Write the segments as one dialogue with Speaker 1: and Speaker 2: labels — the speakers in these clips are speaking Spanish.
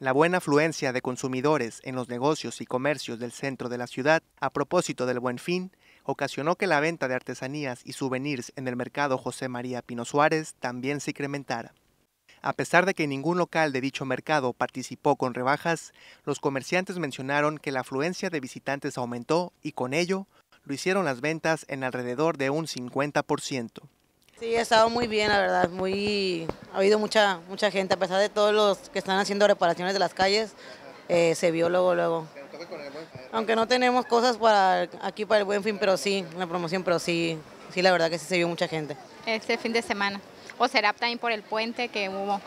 Speaker 1: La buena afluencia de consumidores en los negocios y comercios del centro de la ciudad a propósito del buen fin ocasionó que la venta de artesanías y souvenirs en el mercado José María Pino Suárez también se incrementara. A pesar de que ningún local de dicho mercado participó con rebajas, los comerciantes mencionaron que la afluencia de visitantes aumentó y con ello lo hicieron las ventas en alrededor de un 50%.
Speaker 2: Sí, ha estado muy bien, la verdad. Muy, ha habido mucha, mucha gente, a pesar de todos los que están haciendo reparaciones de las calles, eh, se vio luego, luego. Aunque no tenemos cosas para aquí para el buen fin, pero sí, una promoción, pero sí, sí, la verdad que sí se vio mucha gente.
Speaker 3: Este fin de semana. ¿O será también por el puente que hubo?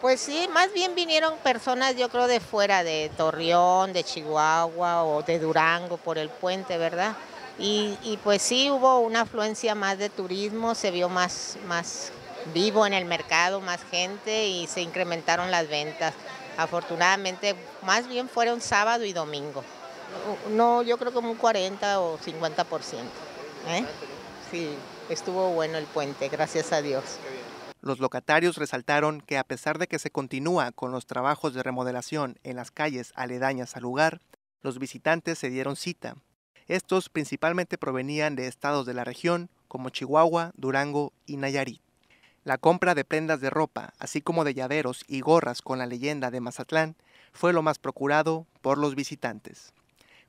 Speaker 3: Pues sí, más bien vinieron personas, yo creo, de fuera, de Torreón, de Chihuahua o de Durango por el puente, ¿verdad? Y, pues sí hubo una afluencia más de turismo, se vio más, más vivo en el mercado, más gente y se incrementaron las ventas. Afortunadamente, más bien fueron sábado y domingo. No, yo creo como un 40 o 50%. ¿eh? Sí, estuvo bueno el
Speaker 1: puente, gracias a Dios. Los locatarios resaltaron que a pesar de que se continúa con los trabajos de remodelación en las calles aledañas al lugar, los visitantes se dieron cita estos principalmente provenían de estados de la región como Chihuahua, Durango y Nayarit. La compra de prendas de ropa, así como de llaveros y gorras con la leyenda de Mazatlán, fue lo más procurado por los visitantes.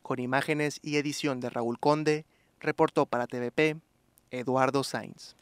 Speaker 1: Con imágenes y edición de Raúl Conde, reportó para TVP Eduardo Sainz.